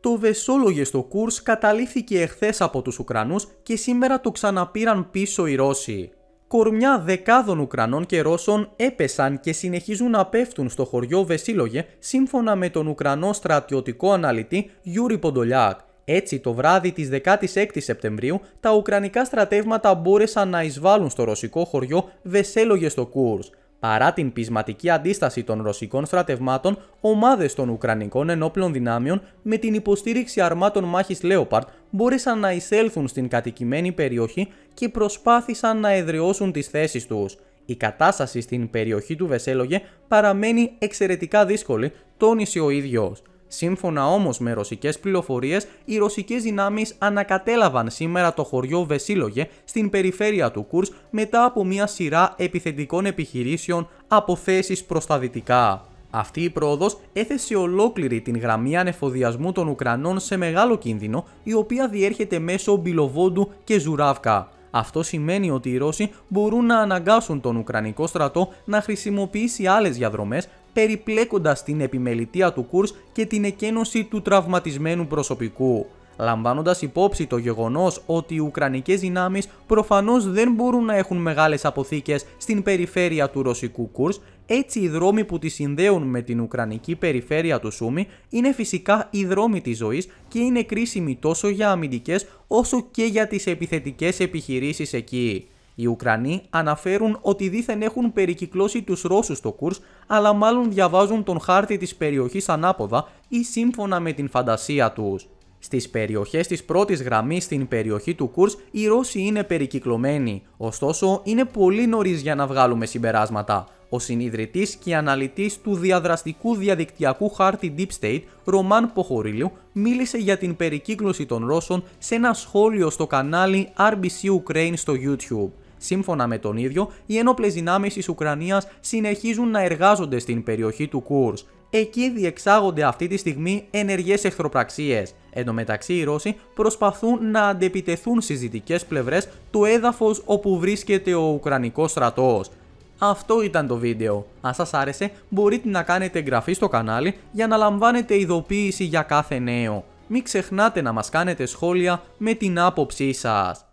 Το βεσόλογε στο Κούρς καταλήφθηκε εχθές από τους Ουκρανούς και σήμερα το ξαναπήραν πίσω οι Ρώσοι. Κορμιά δεκάδων Ουκρανών και Ρώσων έπεσαν και συνεχίζουν να πέφτουν στο χωριό Βεσίλογε σύμφωνα με τον Ουκρανό στρατιωτικό αναλυτή Γιούρι Ποντολιάκ. Έτσι, το βράδυ της 16 Σεπτεμβρίου, τα Ουκρανικά στρατεύματα μπόρεσαν να εισβάλλουν στο ρωσικό χωριό Βεσέλογε στο Κούρς. Παρά την πεισματική αντίσταση των ρωσικών στρατευμάτων, ομάδες των Ουκρανικών ενόπλων δυνάμεων με την υποστήριξη αρμάτων μάχης Λέοπαρτ μπόρεσαν να εισέλθουν στην κατοικημένη περιοχή και προσπάθησαν να εδραιώσουν τις θέσεις τους. Η κατάσταση στην περιοχή του Βεσέλογε παραμένει εξαιρετικά δύσκολη, τόνισε ο ίδιος. Σύμφωνα όμως με ρωσικές πληροφορίες, οι ρωσικές δυνάμεις ανακατέλαβαν σήμερα το χωριό Βεσίλογε στην περιφέρεια του Κούρς μετά από μια σειρά επιθετικών επιχειρήσεων από θέσεις προς τα δυτικά. Αυτή η πρόοδος έθεσε ολόκληρη την γραμμή ανεφοδιασμού των Ουκρανών σε μεγάλο κίνδυνο, η οποία διέρχεται μέσω Μπιλοβόντου και Ζουράβκα. Αυτό σημαίνει ότι οι Ρώσοι μπορούν να αναγκάσουν τον Ουκρανικό στρατό να χρησιμοποιήσει άλλες διαδρομές περιπλέκοντας την επιμελητία του Κούρς και την εκένωση του τραυματισμένου προσωπικού. Λαμβάνοντας υπόψη το γεγονός ότι οι Ουκρανικές δυνάμεις προφανώς δεν μπορούν να έχουν μεγάλες αποθήκες στην περιφέρεια του ρωσικού Κούρς, έτσι οι δρόμοι που τη συνδέουν με την Ουκρανική περιφέρεια του Σούμι είναι φυσικά οι δρόμοι της ζωής και είναι κρίσιμοι τόσο για αμυντικές όσο και για τις επιθετικές επιχειρήσεις εκεί. Οι Ουκρανοί αναφέρουν ότι δίθεν έχουν περικυκλώσει τους Ρώσους στο Κουρς, αλλά μάλλον διαβάζουν τον χάρτη της περιοχής ανάποδα ή σύμφωνα με την φαντασία τους. Στις περιοχές της πρώτης γραμμής στην περιοχή του Κούρς οι Ρώσοι είναι περικυκλωμένοι. Ωστόσο, είναι πολύ νωρίς για να βγάλουμε συμπεράσματα. Ο συνειδητής και αναλυτής του διαδραστικού διαδικτυακού χάρτη Deep State, Ρωμάν Ποχορίλιου, μίλησε για την περικύκλωση των Ρώσων σε ένα σχόλιο στο κανάλι RBC Ukraine στο YouTube. Σύμφωνα με τον ίδιο, οι ένοπλες δυνάμεις της Ουκρανίας συνεχίζουν να εργάζονται στην περιοχή του κουρσ, Εκεί διεξάγονται αυτή τη στιγμή ενεργές εχθροπραξίες. Εν τω μεταξύ οι Ρώσοι προσπαθούν να αντεπιτεθούν στις δυτικές πλευρές του έδαφος όπου βρίσκεται ο ουκρανικός στρατός. Αυτό ήταν το βίντεο. Αν σας άρεσε μπορείτε να κάνετε εγγραφή στο κανάλι για να λαμβάνετε ειδοποίηση για κάθε νέο. Μην ξεχνάτε να μας κάνετε σχόλια με την άποψή σας.